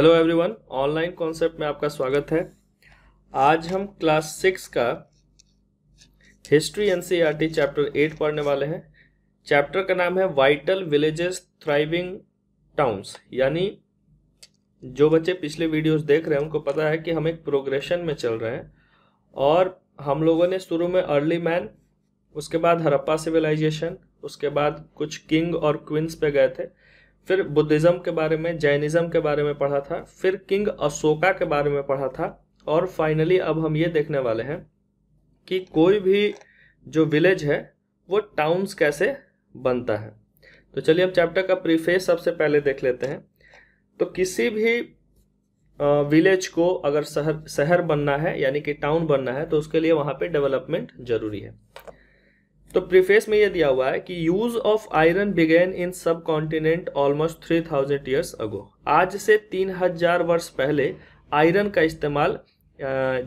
Hello everyone online concept में आपका स्वागत है आज हम क्लास सिक्स का हिस्ट्री एनसीईआरटी चैप्टर एट पढ़ने वाले हैं चैप्टर का नाम है वाइटल विलेजेस थ्राइविंग टाउन्स यानी जो बच्चे पिछले वीडियोस देख रहे हैं उनको पता है कि हम एक प्रोग्रेशन में चल रहे हैं और हम लोगों ने शुरू में अर्ली मैन उसके बाद हरप्पा सिविलाइजेशन उसके बाद कुछ किंग और क्वींस पे गए थे फिर बुद्धिज़्म के बारे में जैनिज़्म के बारे में पढ़ा था फिर किंग अशोका के बारे में पढ़ा था और फाइनली अब हम ये देखने वाले हैं कि कोई भी जो विलेज है वो टाउन्स कैसे बनता है तो चलिए हम चैप्टर का प्रीफेस सबसे पहले देख लेते हैं तो किसी भी विलेज को अगर शहर शहर बनना है यानी कि टाउन बनना है तो उसके लिए वहाँ पे डेवलपमेंट जरूरी है तो प्रीफेस में ये दिया हुआ है कि use of iron began in subcontinent almost three thousand years ago आज से तीन हजार वर्ष पहले आयरन का इस्तेमाल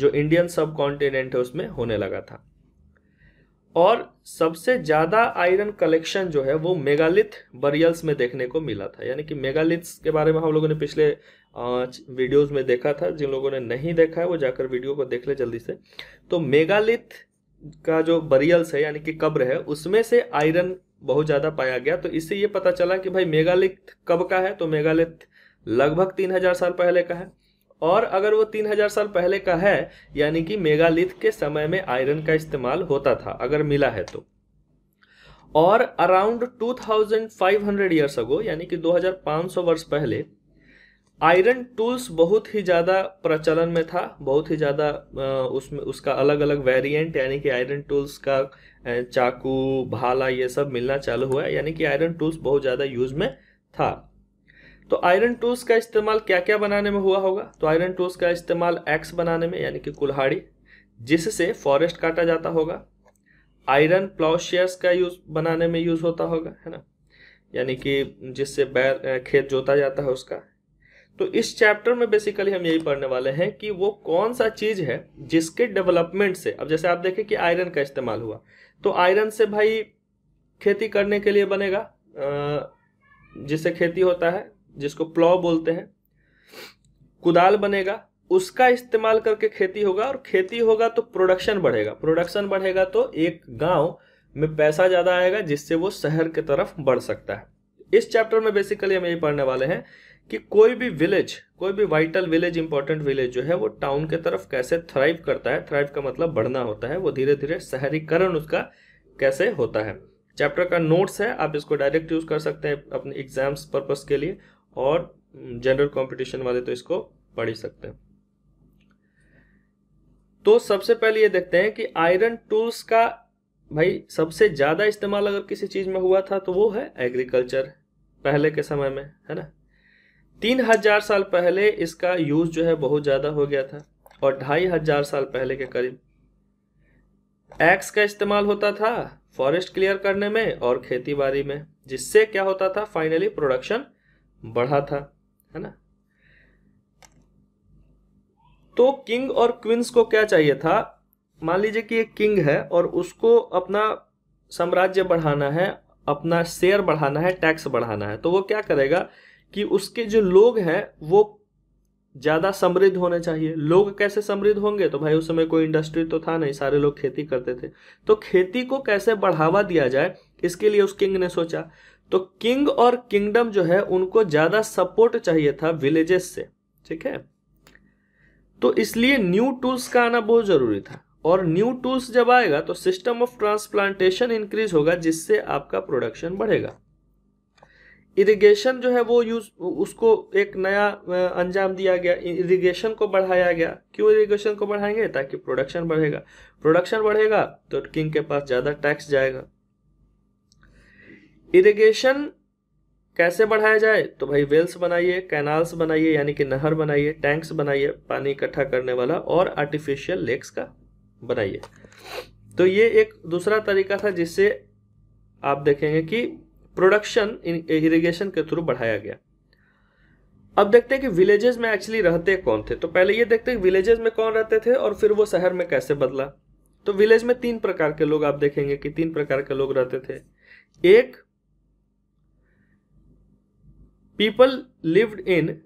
जो इंडियन सब कॉन्टिनेंट है उसमें होने लगा था और सबसे ज़्यादा आयरन कलेक्शन जो है वो मेगालिथ बरियल्स में देखने को मिला था यानी कि मेगालिथ्स के बारे में हम लोगों ने पिछले वीडियोस में देखा था जिन लोगों ने नहीं देखा है वो जाकर वीडियो को देख ले जल्दी से तो मेगालिथ का जो बरियल्स है यानी कि कब्र है उसमें से आयरन बहुत ज़्यादा पाया गया तो इससे ये पता चला कि भाई मेगालिथ कब का है तो मेगालिथ लगभग तीन हजार साल पहले का है और अगर वो तीन हजार साल पहले का है यानी कि मेगालिथ के समय में आयरन का इस्तेमाल होता था अगर मिला है तो और around two thousand five hundred years ago यानी कि दो हजार सौ वर्ष पहले आयरन टूल्स बहुत ही ज़्यादा प्रचलन में था बहुत ही ज़्यादा उसमें उसका अलग अलग वेरिएंट यानी कि आयरन टूल्स का चाकू भाला ये सब मिलना चालू हुआ है यानी कि आयरन टूल्स बहुत ज़्यादा यूज में था तो आयरन टूल्स का इस्तेमाल क्या क्या बनाने में हुआ होगा तो आयरन टूल्स का इस्तेमाल एक्स बनाने में यानी कि कुल्हाड़ी जिससे फॉरेस्ट काटा जाता होगा आयरन प्लाउ का यूज बनाने में यूज होता होगा है ना यानी कि जिससे बैर खेत जोता जाता है उसका तो इस चैप्टर में बेसिकली हम यही पढ़ने वाले हैं कि वो कौन सा चीज है जिसके डेवलपमेंट से अब जैसे आप देखें कि आयरन का इस्तेमाल हुआ तो आयरन से भाई खेती करने के लिए बनेगा जिससे खेती होता है जिसको प्लॉ बोलते हैं कुदाल बनेगा उसका इस्तेमाल करके खेती होगा और खेती होगा तो प्रोडक्शन बढ़ेगा प्रोडक्शन बढ़ेगा तो एक गांव में पैसा ज़्यादा आएगा जिससे वो शहर की तरफ बढ़ सकता है इस चैप्टर में बेसिकली हम यही पढ़ने वाले हैं कि कोई भी विलेज कोई भी वाइटल विलेज इंपॉर्टेंट विलेज जो है वो टाउन के तरफ कैसे थ्राइव करता है थ्राइव का मतलब बढ़ना होता है वो धीरे धीरे शहरीकरण उसका कैसे होता है चैप्टर का नोट्स है आप इसको डायरेक्ट यूज़ कर सकते हैं अपने एग्जाम्स पर्पस के लिए और जनरल कॉम्पिटिशन वाले तो इसको पढ़ ही सकते हैं तो सबसे पहले ये देखते हैं कि आयरन टूल्स का भाई सबसे ज़्यादा इस्तेमाल अगर किसी चीज़ में हुआ था तो वो है एग्रीकल्चर पहले के समय में है ना तीन हजार साल पहले इसका यूज जो है बहुत ज्यादा हो गया था और ढाई हजार साल पहले के करीब एक्स का इस्तेमाल होता था फॉरेस्ट क्लियर करने में और खेती बाड़ी में जिससे क्या होता था फाइनली प्रोडक्शन बढ़ा था है ना तो किंग और क्वींस को क्या चाहिए था मान लीजिए कि एक किंग है और उसको अपना साम्राज्य बढ़ाना है अपना शेयर बढ़ाना है टैक्स बढ़ाना है तो वो क्या करेगा कि उसके जो लोग हैं वो ज़्यादा समृद्ध होने चाहिए लोग कैसे समृद्ध होंगे तो भाई उस समय कोई इंडस्ट्री तो था नहीं सारे लोग खेती करते थे तो खेती को कैसे बढ़ावा दिया जाए इसके लिए उस किंग ने सोचा तो किंग और किंगडम जो है उनको ज़्यादा सपोर्ट चाहिए था विलेजेस से ठीक है तो इसलिए न्यू टूल्स का आना बहुत ज़रूरी था और न्यू टूल्स जब आएगा तो सिस्टम ऑफ ट्रांसप्लांटेशन इंक्रीज होगा जिससे आपका प्रोडक्शन बढ़ेगा इरिगेशन जो है वो यूज उसको एक नया अंजाम दिया गया इरिगेशन को बढ़ाया गया क्यों इरिगेशन को बढ़ाएंगे ताकि प्रोडक्शन बढ़ेगा प्रोडक्शन बढ़ेगा तो किंग के पास ज़्यादा टैक्स जाएगा इरिगेशन कैसे बढ़ाया जाए तो भाई वेल्स बनाइए कैनाल्स बनाइए यानी कि नहर बनाइए टैंक्स बनाइए पानी इकट्ठा करने वाला और आर्टिफिशियल लेक्स का बनाइए तो ये एक दूसरा तरीका था जिससे आप देखेंगे कि प्रोडक्शन इरिगेशन के थ्रू बढ़ाया गया अब देखते हैं कि विलेजेस में एक्चुअली रहते कौन थे तो पहले ये देखते हैं विलेजेस में कौन रहते थे और फिर वो शहर में कैसे बदला तो विलेज में तीन प्रकार के लोग आप देखेंगे कि तीन प्रकार के लोग रहते थे एक people lived in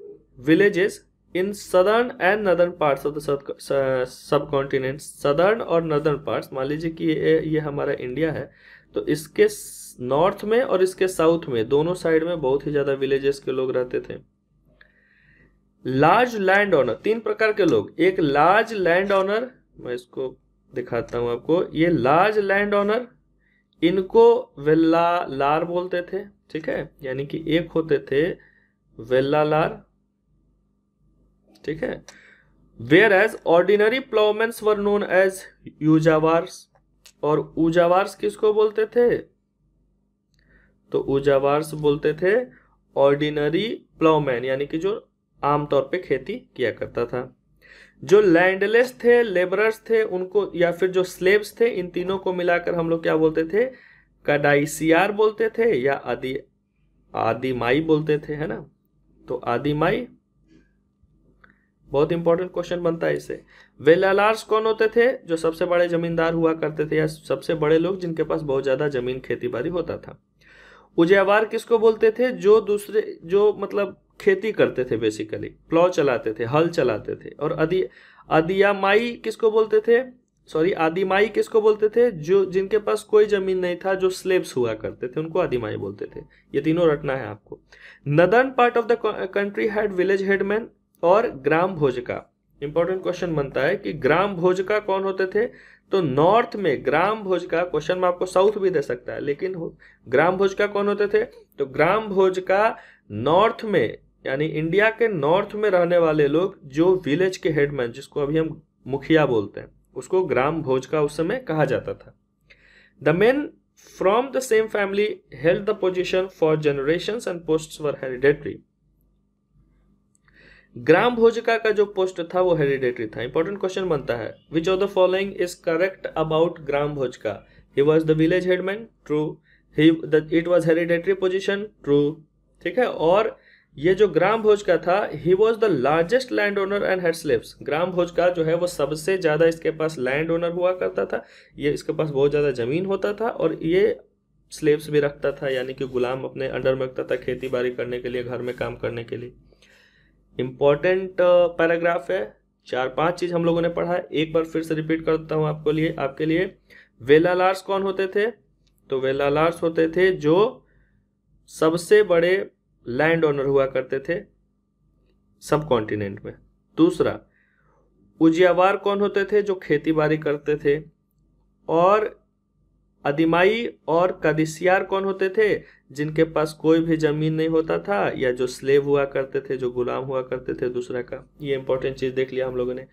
villages in southern and northern parts of the subcontinent southern और नदर्न पार्ट्स मान लीजिए कि ये, ये हमारा इंडिया है तो इसके नॉर्थ में और इसके साउथ में दोनों साइड में बहुत ही ज्यादा विलेजेस के लोग रहते थे लार्ज लैंड ऑनर तीन प्रकार के लोग एक लार्ज लैंड ऑनर मैं इसको दिखाता हूं आपको ये लार्ज लैंड ऑनर इनको वेल्ला लार बोलते थे ठीक है यानी कि एक होते थे वेल्ला लार ठीक है whereas ordinary ploughmen were known as Uzhavars और उजावार्स किसको बोलते थे तो उजावार्स बोलते थे ऑर्डिनरी प्लोमैन यानी कि जो आमतौर पे खेती किया करता था जो लैंडलेस थे लेबरर्स थे उनको या फिर जो स्लेब्स थे इन तीनों को मिलाकर हम लोग क्या बोलते थे कडाइसियार बोलते थे या आदि आदिमाई बोलते थे है ना तो आदिमाई बहुत इंपॉर्टेंट क्वेश्चन बनता है इसे वेलालार्स कौन होते थे जो सबसे बड़े जमींदार हुआ करते थे या सबसे बड़े लोग जिनके पास बहुत ज्यादा जमीन खेती बाड़ी होता था उजयवार किसको बोलते थे जो दूसरे जो मतलब खेती करते थे बेसिकली प्लॉ चलाते थे हल चलाते थे और अदि अदियामाई किसको बोलते थे सॉरी आदिमाई किसको बोलते थे जो जिनके पास कोई जमीन नहीं था जो स्लेब्स हुआ करते थे उनको आदिमाई बोलते थे ये तीनों रटना है आपको northern part of the country had village headman और ग्राम भोजका इंपॉर्टेंट क्वेश्चन बनता है कि ग्राम भोजका कौन होते थे तो नॉर्थ में ग्राम भोज का क्वेश्चन में आपको साउथ भी दे सकता है लेकिन ग्राम भोज का कौन होते थे तो ग्राम भोज का नॉर्थ में यानी इंडिया के नॉर्थ में रहने वाले लोग जो विलेज के हेडमैन जिसको अभी हम मुखिया बोलते हैं उसको ग्राम भोज का उस समय कहा जाता था the men from the same family held the position for generation and post for hereditary grama bhojika का जो पोस्ट था वो हेरिडेटरी था इंपॉर्टेंट क्वेश्चन बनता है which of the following is correct about grama bhojika he was the village headman true he it was hereditary position true ठीक है और ये जो ग्राम भोज का था he was the largest land owner and had slaves grama bhojaka जो है वो सबसे ज़्यादा इसके पास लैंड ओनर हुआ करता था ये इसके पास बहुत ज़्यादा ज़मीन होता था और ये स्लेव्स भी रखता था यानी कि गुलाम अपने अंडर में रखता था खेती बाड़ी करने के लिए घर में काम करने के लिए इम्पॉर्टेंट पैराग्राफ uh, है चार पांच चीज हम लोगों ने पढ़ा है एक बार फिर से रिपीट करता हूँ आपको लिए आपके लिए वेलालार्स कौन होते थे तो वेलालार्स होते थे जो सबसे बड़े लैंड ओनर हुआ करते थे सब कॉन्टिनेंट में दूसरा उजियावार कौन होते थे जो खेती बाड़ी करते थे और अधिमाई और कदिसियार कौन होते थे जिनके पास कोई भी जमीन नहीं होता था या जो स्लेव हुआ करते थे जो गुलाम हुआ करते थे दूसरा का ये इंपॉर्टेंट चीज देख लिया हम लोगों ने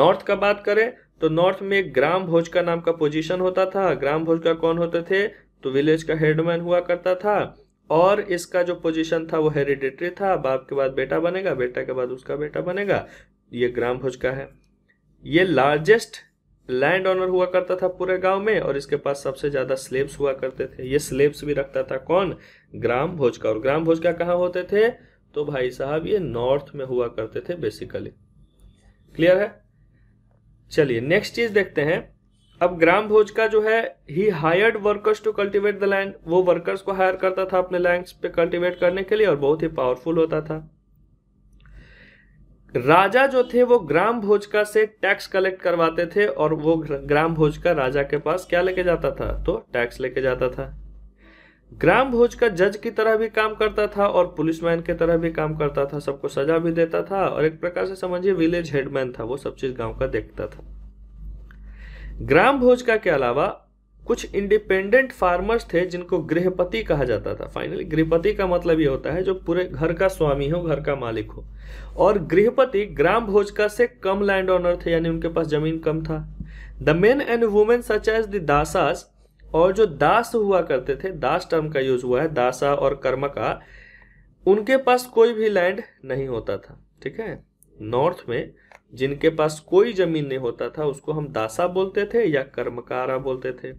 नॉर्थ का बात करें तो नॉर्थ में ग्राम भोज का नाम का पोजीशन होता था ग्राम भोज का कौन होते थे तो विलेज का हेडमैन हुआ करता था और इसका जो पोजीशन था वो हेरिडेटरी था बाप के बाद बेटा बनेगा बेटा के बाद उसका बेटा बनेगा ये ग्राम भोज का है ये लार्जेस्ट लैंड ऑनर हुआ करता था पूरे गांव में और इसके पास सबसे ज्यादा स्लेब्स हुआ करते थे ये स्लेब्स भी रखता था कौन ग्राम भोजका और ग्राम भोज का कहाँ होते थे तो भाई साहब ये नॉर्थ में हुआ करते थे बेसिकली क्लियर है चलिए नेक्स्ट चीज देखते हैं अब ग्राम भोज का जो है he hired workers to cultivate the land वो वर्कर्स को हायर करता था अपने लैंड पे कल्टिवेट करने के लिए और बहुत ही पावरफुल होता था राजा जो थे वो ग्राम भोजका से टैक्स कलेक्ट करवाते थे और वो ग्राम भोजका राजा के पास क्या लेके जाता था तो टैक्स लेके जाता था ग्राम भोज का जज की तरह भी काम करता था और पुलिसमैन की तरह भी काम करता था सबको सजा भी देता था और एक प्रकार से समझिए विलेज हेडमैन था वो सब चीज गांव का देखता था ग्राम भोज का के अलावा कुछ इंडिपेंडेंट फार्मर्स थे जिनको गृहपति कहा जाता था फाइनली गृहपति का मतलब ये होता है जो पूरे घर का स्वामी हो घर का मालिक हो और गृहपति ग्राम भोजका से कम लैंड ऑनर थे यानी उनके पास जमीन कम था the men and women such as the dasas और जो दास हुआ करते थे दास टर्म का यूज हुआ है दासा और कर्म का उनके पास कोई भी लैंड नहीं होता था ठीक है नॉर्थ में जिनके पास कोई जमीन नहीं होता था उसको हम दासा बोलते थे या कर्मकारा बोलते थे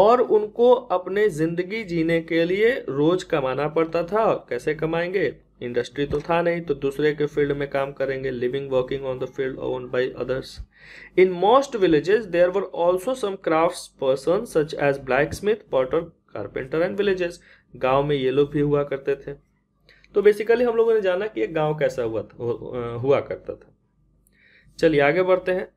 और उनको अपने ज़िंदगी जीने के लिए रोज़ कमाना पड़ता था कैसे कमाएंगे इंडस्ट्री तो था नहीं तो दूसरे के फील्ड में काम करेंगे living working on the field owned by others in most villages there were also some crafts person such as blacksmith potter carpenter and villages गांव में ये लोग भी हुआ करते थे तो बेसिकली हम लोगों ने जाना कि एक गांव कैसा हुआ हुआ करता था चलिए आगे बढ़ते हैं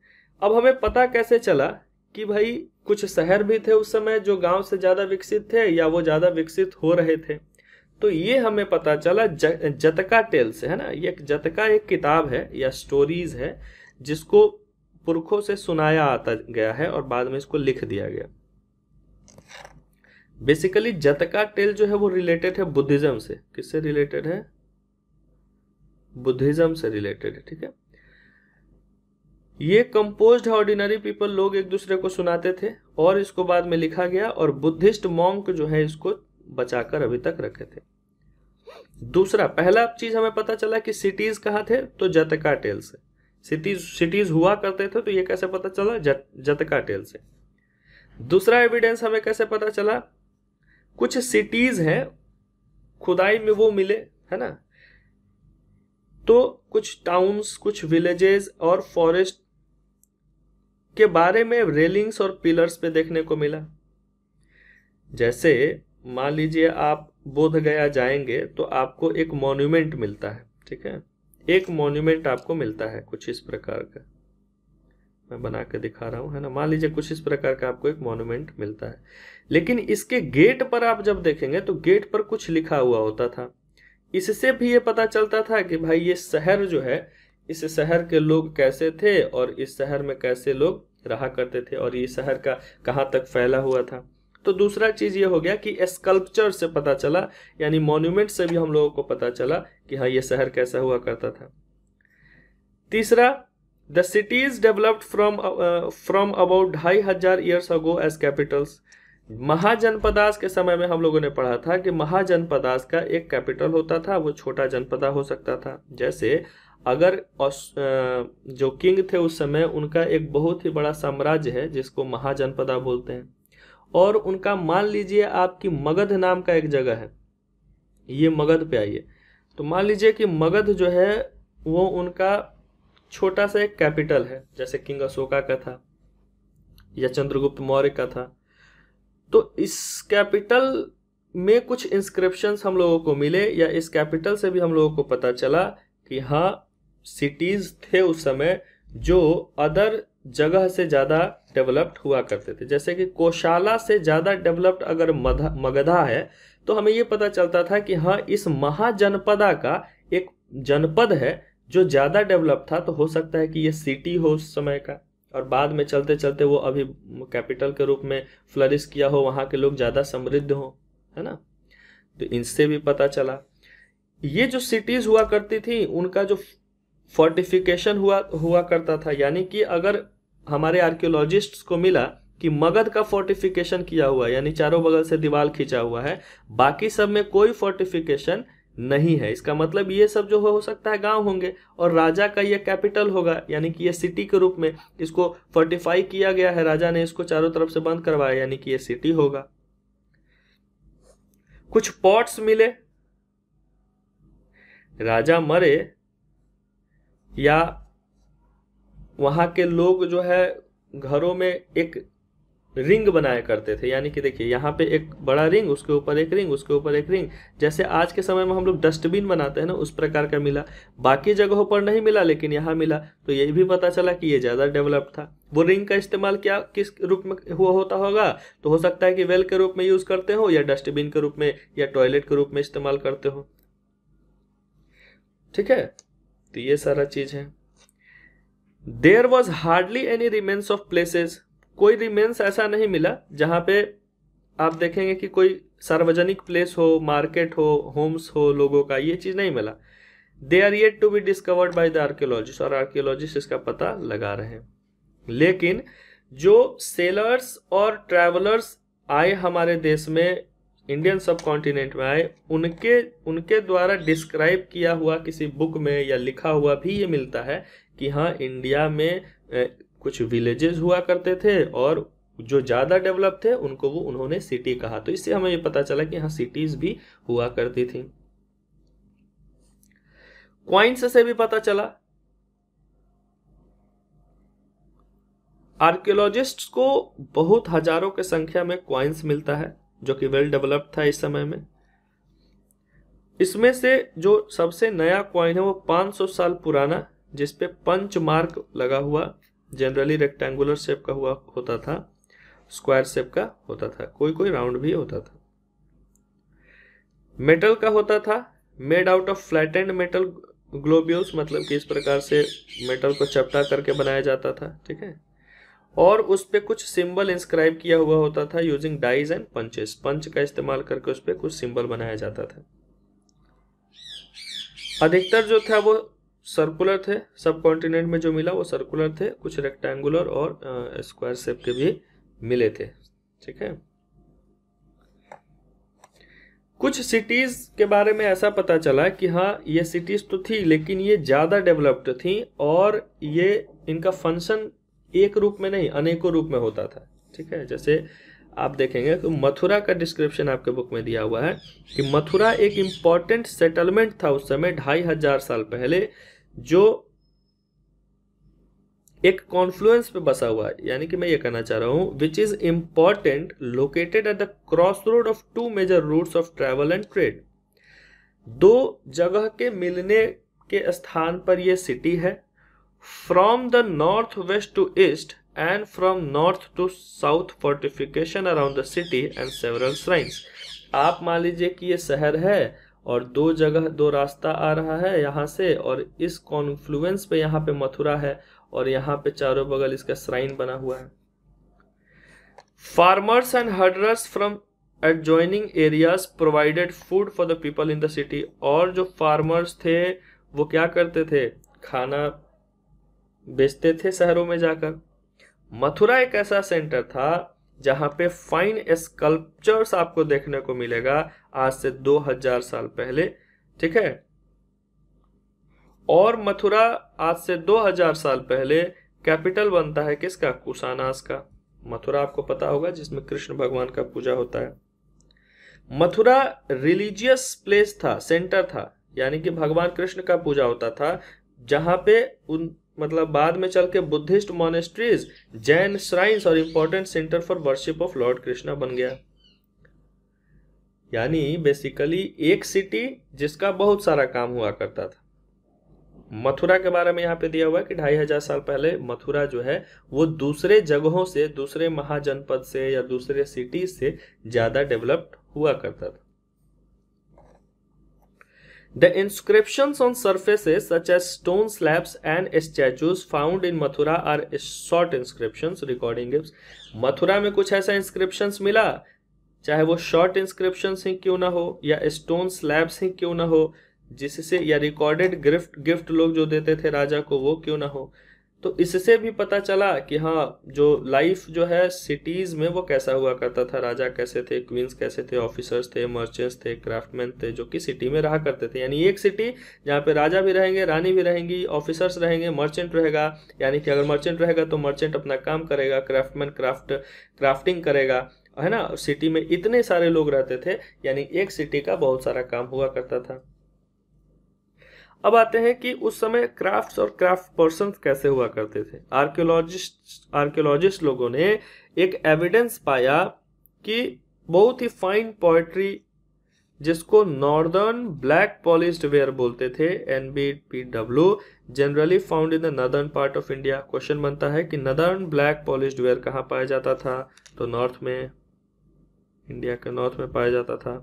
अब हमें पता कैसे चला कि भाई कुछ शहर भी थे उस समय जो गांव से ज़्यादा विकसित थे या वो ज़्यादा विकसित हो रहे थे तो ये हमें पता चला ज, जतका टेल्स है ना ये जतका एक किताब है या स्टोरीज है जिसको पुरखों से सुनाया आता गया है और बाद में इसको लिख दिया गया बेसिकली जतका टेल जो है वो रिलेटेड है बुद्धिज्म से किससे रिलेटेड है बुद्धिज्म से रिलेटेड है ठीक है ये कंपोज्ड ऑर्डिनरी पीपल लोग एक दूसरे को सुनाते थे और इसको बाद में लिखा गया और बुद्धिस्ट मॉन्क जो है इसको बचाकर अभी तक रखे थे दूसरा पहला चीज हमें पता चला कि सिटीज कहाँ थे तो जतका टेल से सिटीज सिटीज हुआ करते थे तो ये कैसे पता चला जत, जतका टेल से दूसरा एविडेंस हमें कैसे पता चला कुछ सिटीज हैं खुदाई में वो मिले है ना तो कुछ टाउन्स कुछ विलेजेस और फॉरेस्ट के बारे में रेलिंग्स और पिलर्स पे देखने को मिला जैसे मान लीजिए आप बोध गया जाएंगे तो आपको एक मॉन्यूमेंट मिलता है ठीक है एक मॉन्यूमेंट आपको मिलता है कुछ इस प्रकार का मैं बना के दिखा रहा हूं है ना मान लीजिए कुछ इस प्रकार का आपको एक मॉन्यूमेंट मिलता है लेकिन इसके गेट पर आप जब देखेंगे तो गेट पर कुछ लिखा हुआ होता था इससे भी ये पता चलता था कि भाई ये शहर जो है इस शहर के लोग कैसे थे और इस शहर में कैसे लोग रहा करते थे और ये शहर का कहाँ तक फैला हुआ था तो दूसरा चीज़ ये हो गया कि स्कल्पचर से पता चला यानी मॉन्यूमेंट से भी हम लोगों को पता चला कि हाँ ये शहर कैसा हुआ करता था तीसरा the cities developed from from about ढाई हजार years ago as capitals mahajanapadas के समय में हम लोगों ने पढ़ा था कि महाजनपदास का एक कैपिटल होता था वो छोटा जनपदा हो सकता था जैसे अगर जो किंग थे उस समय उनका एक बहुत ही बड़ा साम्राज्य है जिसको महाजनपदा बोलते हैं और उनका मान लीजिए आपकी मगध नाम का एक जगह है ये मगध पे आइए तो मान लीजिए कि मगध जो है वो उनका छोटा सा एक कैपिटल है जैसे किंग अशोका का था या चंद्रगुप्त मौर्य का था तो इस कैपिटल में कुछ इंस्क्रिप्शंस हम लोगों को मिले या इस कैपिटल से भी हम लोगों को पता चला कि हाँ सिटीज़ थे उस समय जो अदर जगह से ज़्यादा डेवलप्ड हुआ करते थे जैसे कि कोशाला से ज़्यादा डेवलप्ड अगर मगधा है तो हमें ये पता चलता था कि हाँ इस महाजनपदा का एक जनपद है जो ज़्यादा डेवलप था तो हो सकता है कि ये सिटी हो उस समय का और बाद में चलते चलते वो अभी कैपिटल के रूप में फ्लरिश किया हो वहां के लोग ज़्यादा समृद्ध हो है ना तो इनसे भी पता चला ये जो सिटीज़ हुआ करती थी उनका जो फोर्टिफिकेशन हुआ हुआ करता था यानी कि अगर हमारे आर्कियोलॉजिस्ट्स को मिला कि मगध का फोर्टिफिकेशन किया हुआ है यानी चारों बगल से दीवार खींचा हुआ है बाकी सब में कोई फोर्टिफिकेशन नहीं है इसका मतलब ये सब जो हो सकता है गांव होंगे और राजा का ये कैपिटल होगा यानी कि ये सिटी के रूप में इसको फोर्टिफाई किया गया है राजा ने इसको चारों तरफ से बंद करवाया यानी कि ये सिटी होगा कुछ पॉट्स मिले राजा मरे या वहाँ के लोग जो है घरों में एक रिंग बनाया करते थे यानी कि देखिए यहाँ पे एक बड़ा रिंग उसके ऊपर एक रिंग उसके ऊपर एक रिंग जैसे आज के समय में हम लोग डस्टबिन बनाते हैं ना उस प्रकार का मिला बाकी जगहों पर नहीं मिला लेकिन यहाँ मिला तो ये भी पता चला कि ये ज़्यादा डेवलप्ड था वो रिंग का इस्तेमाल क्या किस रूप में हुआ होता होगा तो हो सकता है कि वेल के रूप में यूज़ करते हो या डस्टबिन के रूप में या टॉयलेट के रूप में इस्तेमाल करते हो ठीक है तो ये सारा चीज है there was hardly any remains of places कोई रिमेन्स ऐसा नहीं मिला जहां पे आप देखेंगे कि कोई सार्वजनिक प्लेस हो मार्केट हो होम्स हो लोगों का ये चीज नहीं मिला they are yet to be discovered by the archaeologist और आर्क्योलॉजिस्ट इसका पता लगा रहे हैं लेकिन जो सेलर्स और ट्रेवलर्स आए हमारे देश में इंडियन सब कॉन्टिनेंट में आए उनके उनके द्वारा डिस्क्राइब किया हुआ किसी बुक में या लिखा हुआ भी ये मिलता है कि हाँ इंडिया में कुछ विलेजेस हुआ करते थे और जो ज़्यादा डेवलप थे उनको वो उन्होंने सिटी कहा तो इससे हमें ये पता चला कि हाँ सिटीज़ भी हुआ करती थी क्वाइंस से भी पता चला आर्कियोलॉजिस्ट को बहुत हजारों के संख्या में क्वाइंस मिलता है जो कि वेल डेवलप्ड था इस समय में इसमें से जो सबसे नया कॉइन है वो 500 साल पुराना जिसपे पंच मार्क लगा हुआ जनरली रेक्टेंगुलर शेप का हुआ होता था स्क्वायर शेप का होता था कोई कोई राउंड भी होता था मेटल का होता था made out of flat and metal ग्लोबियोस मतलब कि इस प्रकार से मेटल को चपटा करके बनाया जाता था ठीक है और उस पर कुछ सिंबल इंस्क्राइब किया हुआ होता था using dies and punches punch का इस्तेमाल करके उस पर कुछ सिंबल बनाया जाता था अधिकतर जो था वो सर्कुलर थे सब कॉन्टिनेंट में जो मिला वो सर्कुलर थे कुछ रेक्टेंगुलर और स्क्वायर शेप के भी मिले थे ठीक है कुछ सिटीज के बारे में ऐसा पता चला कि हाँ ये सिटीज तो थी लेकिन ये ज़्यादा डेवलप्ड थी और ये इनका फंक्शन एक रूप में नहीं अनेकों रूप में होता था ठीक है जैसे आप देखेंगे तो मथुरा का डिस्क्रिप्शन आपके बुक में दिया हुआ है कि मथुरा एक इम्पॉर्टेंट सेटलमेंट था उस समय ढाई हजार साल पहले जो एक कॉन्फ्लुएंस पे बसा हुआ है यानी कि मैं ये कहना चाह रहा हूँ which is important located at the cross road of two major routes of travel and trade दो जगह के मिलने के स्थान पर यह सिटी है the north west to east and from north to south fortification around the city and several shrines आप मान लीजिए कि ये शहर है और दो जगह दो रास्ता आ रहा है यहाँ से और इस कॉन्फ्लुएंस पे यहाँ पे मथुरा है और यहाँ पे चारों बगल इसका श्राइन बना हुआ है farmers and herders from adjoining areas provided food for the people in the city और जो फार्मर्स थे वो क्या करते थे खाना बेचते थे शहरों में जाकर मथुरा एक ऐसा सेंटर था जहां पे फाइन स्कल्पचर्स आपको देखने को मिलेगा आज से 2000 साल पहले ठीक है और मथुरा आज से 2000 साल पहले कैपिटल बनता है किसका कुशानास का मथुरा आपको पता होगा जिसमें कृष्ण भगवान का पूजा होता है मथुरा रिलीजियस प्लेस था सेंटर था यानी कि भगवान कृष्ण का पूजा होता था जहां पे उन मतलब बाद में चल के बुद्धिस्ट मोनेस्ट्रीज जैन श्राइन्स और important centre for worship of lord Krishna बन गया यानी बेसिकली एक सिटी जिसका बहुत सारा काम हुआ करता था मथुरा के बारे में यहाँ पे दिया हुआ है कि ढाई हजार साल पहले मथुरा जो है वो दूसरे जगहों से दूसरे महाजनपद से या दूसरे सिटी से ज़्यादा डेवलप्ड हुआ करता था The inscriptions on surfaces such as stone slabs and statues found in Mathura are short inscriptions recording gifts. Mathura में कुछ ऐसा inscriptions मिला चाहे वो शॉर्ट inscriptions ही क्यों ना हो या stone slabs ही क्यों ना हो जिससे या रिकॉर्डेड गिफ्ट गिफ्ट लोग जो देते थे राजा को वो क्यों ना हो तो इससे भी पता चला कि हाँ जो लाइफ जो है सिटीज में वो कैसा हुआ करता था राजा कैसे थे क्वींस कैसे थे ऑफिसर्स थे मर्चेंट्स थे क्राफ्टमैन थे जो कि सिटी में रहा करते थे यानी एक सिटी जहाँ पे राजा भी रहेंगे रानी भी रहेंगी ऑफिसर्स रहेंगे मर्चेंट रहेगा यानी कि अगर मर्चेंट रहेगा तो मर्चेंट अपना काम करेगा क्राफ्टमैन क्राफ्ट क्राफ्टिंग करेगा है ना सिटी में इतने सारे लोग रहते थे यानी एक सिटी का बहुत सारा काम हुआ करता था अब आते हैं कि उस समय क्राफ्ट्स और क्राफ्ट पर्सन कैसे हुआ करते थे आर्कियोलॉजिस्ट आर्कियोलॉजिस्ट लोगों ने एक एविडेंस पाया कि बहुत ही फाइन पोएट्री जिसको नॉर्दर्न ब्लैक पॉलिस्ड वेयर बोलते थे N B P W generally found in the northern part of India question बनता है कि नदर्न ब्लैक पॉलिस्ड वेयर कहाँ पाया जाता था तो नॉर्थ में इंडिया के नॉर्थ में पाया जाता था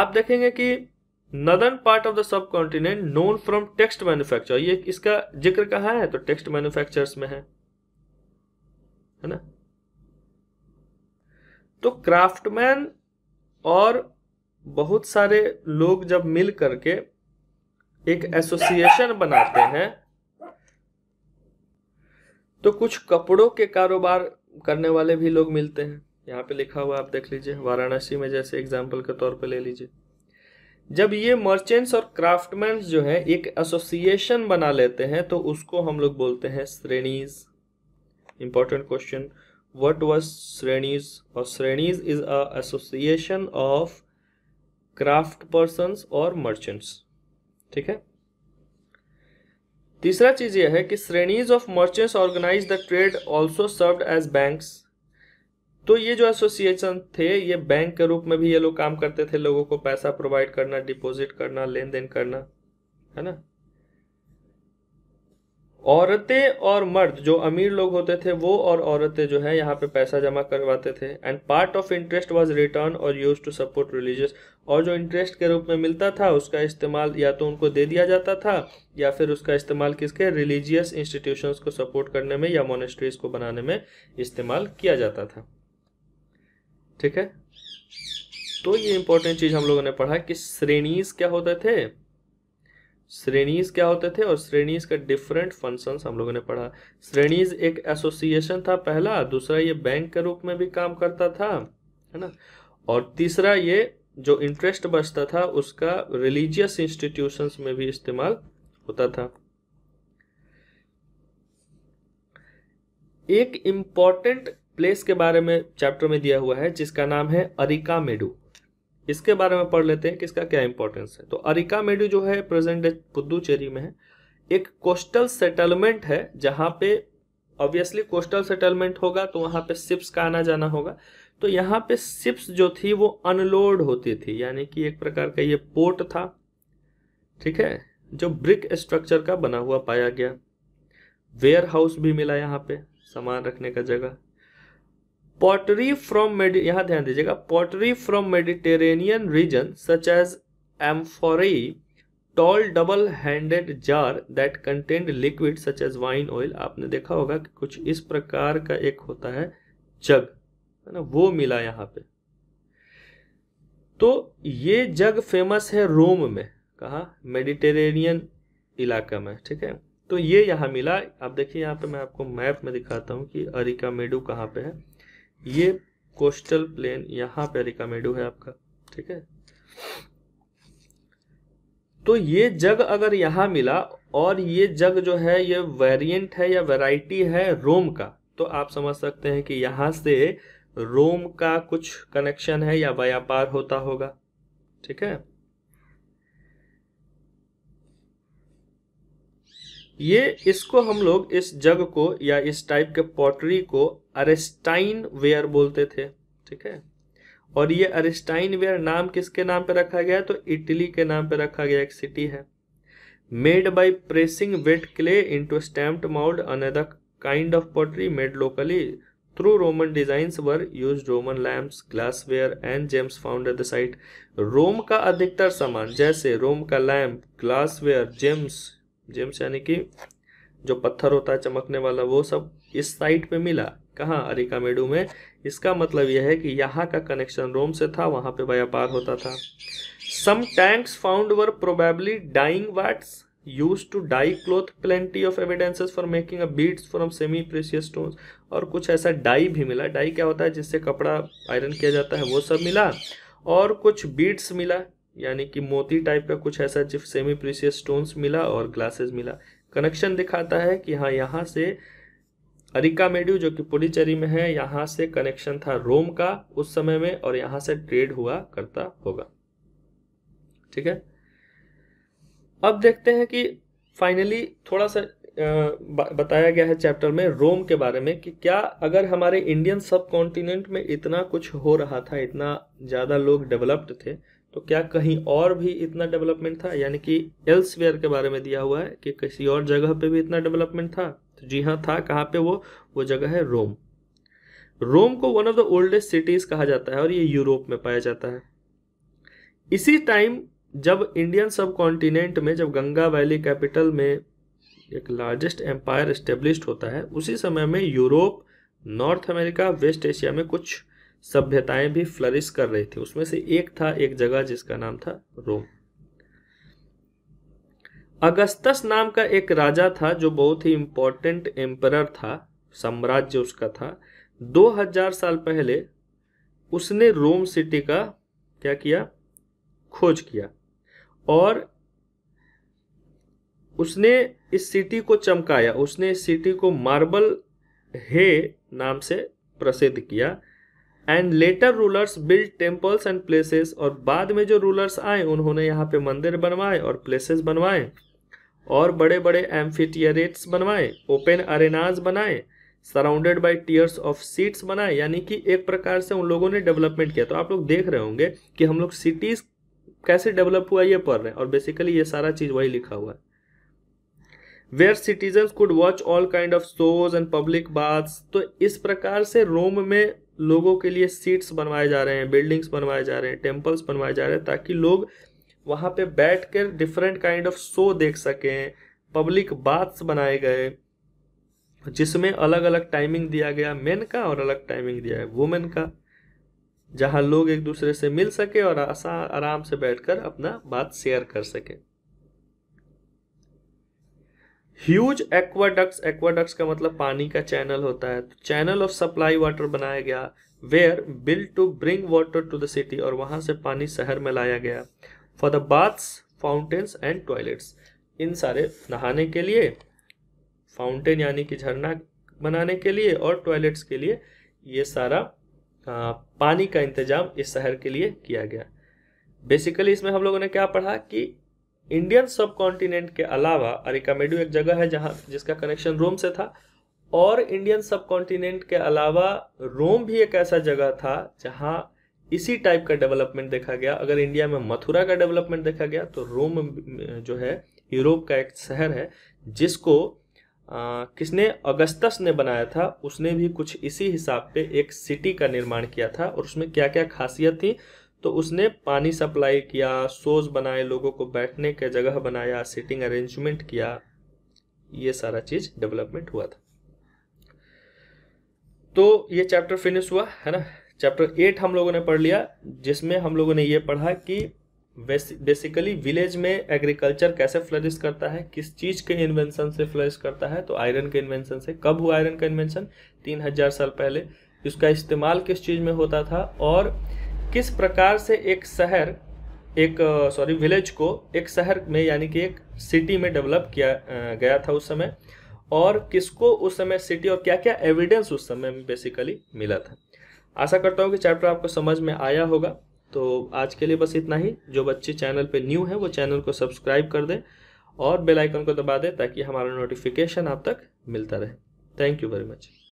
आप देखेंगे कि northern part of the subcontinent known from text manufacture ये इसका जिक्र कहा है तो टेक्स्ट मैन्युफैक्चर में है है ना तो क्राफ्टमैन और बहुत सारे लोग जब मिल करके एक एसोसिएशन बनाते हैं तो कुछ कपड़ों के कारोबार करने वाले भी लोग मिलते हैं यहाँ पे लिखा हुआ आप देख लीजिए वाराणसी में जैसे एग्जाम्पल के तौर पर ले लीजिए जब ये मर्चेंट्स और क्राफ्टमैन जो है एक एसोसिएशन बना लेते हैं तो उसको हम लोग बोलते हैं श्रेणीज इंपॉर्टेंट क्वेश्चन वट वॉज श्रेणीज और श्रेणीज is a association of craft person और मर्चेंट्स ठीक है तीसरा चीज यह है कि श्रेणीज of merchants organise the trade also serve as banks तो ये जो एसोसिएशन थे ये बैंक के रूप में भी ये लोग काम करते थे लोगों को पैसा प्रोवाइड करना डिपॉजिट करना लेन देन करना है ना औरतें और मर्द जो अमीर लोग होते थे वो और औरतें जो है यहाँ पे पैसा जमा करवाते थे and part of interest was return और यूज टू सपोर्ट रिलीजियस और जो इंटरेस्ट के रूप में मिलता था उसका इस्तेमाल या तो उनको दे दिया जाता था या फिर उसका इस्तेमाल किसके रिलीजियस इंस्टीट्यूशंस को सपोर्ट करने में या मोनेस्ट्रीज को बनाने में इस्तेमाल किया जाता था ठीक है तो ये इंपॉर्टेंट चीज हम लोगों ने पढ़ा कि श्रेणीज क्या होते थे श्रेणीज क्या होते थे और श्रेणीज का डिफरेंट फंक्शंस हम लोगों ने पढ़ा श्रेणीज एक एसोसिएशन था पहला दूसरा ये बैंक के रूप में भी काम करता था है ना और तीसरा ये जो इंटरेस्ट बचता था उसका रिलीजियस इंस्टीट्यूशंस में भी इस्तेमाल होता था एक इंपॉर्टेंट प्लेस के बारे में चैप्टर में दिया हुआ है जिसका नाम है अरिका मेडू इसके बारे में पढ़ लेते हैं कि इसका क्या इंपॉर्टेंस है तो अरिका मेडू जो है प्रेजेंट पुदुचेरी में है एक कोस्टल सेटलमेंट है जहां पे ऑब्वियसली कोस्टल सेटलमेंट होगा तो वहां पे शिप्स का आना जाना होगा तो यहाँ पे शिप्स जो थी वो अनलोड होती थी यानी कि एक प्रकार का ये पोर्ट था ठीक है जो ब्रिक स्ट्रक्चर का बना हुआ पाया गया वेयर हाउस भी मिला यहाँ पे सामान रखने का जगह पॉटरी फ्रॉम यहां ध्यान दीजिएगा pottery from Mediterranean region such as amphorae tall double handed jar that content liquid such as wine oil आपने देखा होगा कि कुछ इस प्रकार का एक होता है जग है ना वो मिला यहाँ पे तो ये जग फेमस है रोम में कहा मेडिटेरेनियन इलाका में ठीक है तो ये यहां मिला आप देखिए यहां पे मैं आपको मैप में दिखाता हूं कि अरिका मेडू कहां पे है ये कोस्टल प्लेन यहां पे रिकामेडो है आपका ठीक है तो ये जग अगर यहां मिला और ये जग जो है ये वेरिएंट है या वैरायटी है रोम का तो आप समझ सकते हैं कि यहां से रोम का कुछ कनेक्शन है या व्यापार होता होगा ठीक है ये इसको हम लोग इस जग को या इस टाइप के पॉटरी को अरेस्टाइन वेयर बोलते थे ठीक है और ये अरेस्टाइन वेयर नाम किसके नाम पे रखा गया तो इटली के नाम पे रखा गया एक सिटी है made by pressing wet clay into stamped mould another of pottery made locally through Roman Roman were use Roman Roman glass ware and gems found at the site Rome का अधिकतर सामान जैसे रोम का लैम्प ग्लासवेयर जेम्स जेम्स यानी कि जो पत्थर होता है चमकने वाला वो सब इस साइट पे मिला कहाँ अरिकामेडू में इसका मतलब यह है कि यहाँ का कनेक्शन रोम से था वहाँ पे व्यापार होता था some tanks found were probably dyeing vats use to dye cloth plenty of evidences for making a beads from semi precious stone और कुछ ऐसा डाई भी मिला डाई क्या होता है जिससे कपड़ा आयरन किया जाता है वो सब मिला और कुछ बीड्स मिला यानी कि मोती टाइप का कुछ ऐसा जिफ सेमी प्रीसियस स्टोन्स मिला और ग्लासेस मिला कनेक्शन दिखाता है कि हाँ यहाँ से अरिका मेड्यू जो कि पुडुचेरी में है यहाँ से कनेक्शन था रोम का उस समय में और यहाँ से ट्रेड हुआ करता होगा ठीक है अब देखते हैं कि फाइनली थोड़ा सा बताया गया है चैप्टर में रोम के बारे में कि क्या अगर हमारे इंडियन सब कॉन्टिनेंट में इतना कुछ हो रहा था इतना ज़्यादा लोग डेवलप्ड थे तो क्या कहीं और भी इतना डेवलपमेंट था यानी कि एल्सवेयर के बारे में दिया हुआ है कि किसी और जगह पे भी इतना डेवलपमेंट था तो जी हाँ था कहाँ पे वो वो जगह है रोम रोम को one of the oldest cities कहा जाता है और ये यूरोप में पाया जाता है इसी टाइम जब इंडियन सब कॉन्टिनेंट में जब गंगा वैली कैपिटल में एक लार्जेस्ट एम्पायर स्टेब्लिश होता है उसी समय में Europe North America West Asia में कुछ सभ्यताएं भी फ्लरिश कर रही थी उसमें से एक था एक जगह जिसका नाम था रोम अगस्तस नाम का एक राजा था जो बहुत ही इंपॉर्टेंट एम्परर था साम्राज्य उसका था 2000 साल पहले उसने रोम सिटी का क्या किया खोज किया और उसने इस सिटी को चमकाया उसने इस सिटी को मार्बल हे नाम से प्रसिद्ध किया and later rulers build temples and places और बाद में जो रूलर्स आए उन्होंने यहाँ पे मंदिर बनवाए और प्लेसेस बनवाए और बड़े बड़े एम्फीटियरेट्स बनवाए ओपन अरेनाज बनाए surrounded by tiers of seats बनाए यानी कि एक प्रकार से उन लोगों ने डेवलपमेंट किया तो आप लोग देख रहे होंगे कि हम लोग सिटीज कैसे डेवलप हुआ ये पढ़ रहे हैं और बेसिकली ये सारा चीज़ वही लिखा हुआ है where citizen could watch all kind of shows and public baths तो इस प्रकार से रोम में लोगों के लिए सीट्स बनवाए जा रहे हैं बिल्डिंग्स बनवाए जा रहे हैं टेम्पल्स बनवाए जा रहे हैं ताकि लोग वहाँ पे बैठ कर डिफरेंट काइंड ऑफ शो देख सकें पब्लिक बाथ्स बनाए गए जिसमें अलग अलग टाइमिंग दिया गया मेन का और अलग टाइमिंग दिया है वुमेन का जहाँ लोग एक दूसरे से मिल सके और आसा आराम से बैठकर अपना बात शेयर कर सकें ह्यूज एक्वाडक्स एक्वाडक्स का मतलब पानी का चैनल होता है तो चैनल ऑफ सप्लाई वाटर बनाया गया were build to bring water to the city और वहां से पानी शहर में लाया गया for the baths fountains and toilets इन सारे नहाने के लिए फाउंटेन यानी कि झरना बनाने के लिए और टॉयलेट्स के लिए ये सारा आ, पानी का इंतजाम इस शहर के लिए किया गया बेसिकली इसमें हम लोगों ने क्या पढ़ा कि इंडियन सब कॉन्टिनेंट के अलावा अरिकामेडू एक जगह है जहाँ जिसका कनेक्शन रोम से था और इंडियन सब कॉन्टिनेंट के अलावा रोम भी एक ऐसा जगह था जहाँ इसी टाइप का डेवलपमेंट देखा गया अगर इंडिया में मथुरा का डेवलपमेंट देखा गया तो रोम जो है यूरोप का एक शहर है जिसको आ, किसने अगस्तस ने बनाया था उसने भी कुछ इसी हिसाब पे एक सिटी का निर्माण किया था और उसमें क्या क्या खासियत थी तो उसने पानी सप्लाई किया सोज बनाए लोगों को बैठने के जगह बनाया सीटिंग अरेंजमेंट किया ये सारा चीज डेवलपमेंट हुआ था तो ये चैप्टर फिनिश हुआ है ना चैप्टर एट हम लोगों ने पढ़ लिया जिसमें हम लोगों ने ये पढ़ा कि बेसिकली विलेज में एग्रीकल्चर कैसे फ्लरिश करता है किस चीज के इन्वेंशन से फ्लरिश करता है तो आयरन के इन्वेंशन से कब हुआ आयरन का इन्वेंशन तीन हजार साल पहले इसका इस्तेमाल किस चीज में होता था और किस प्रकार से एक शहर एक सॉरी विलेज को एक शहर में यानी कि एक सिटी में डेवलप किया गया था उस समय और किसको उस समय सिटी और क्या क्या एविडेंस उस समय में बेसिकली मिला था आशा करता हूँ कि चैप्टर आपको समझ में आया होगा तो आज के लिए बस इतना ही जो बच्चे चैनल पे न्यू हैं वो चैनल को सब्सक्राइब कर दें और बेलाइकन को दबा दें ताकि हमारा नोटिफिकेशन आप तक मिलता रहे थैंक यू वेरी मच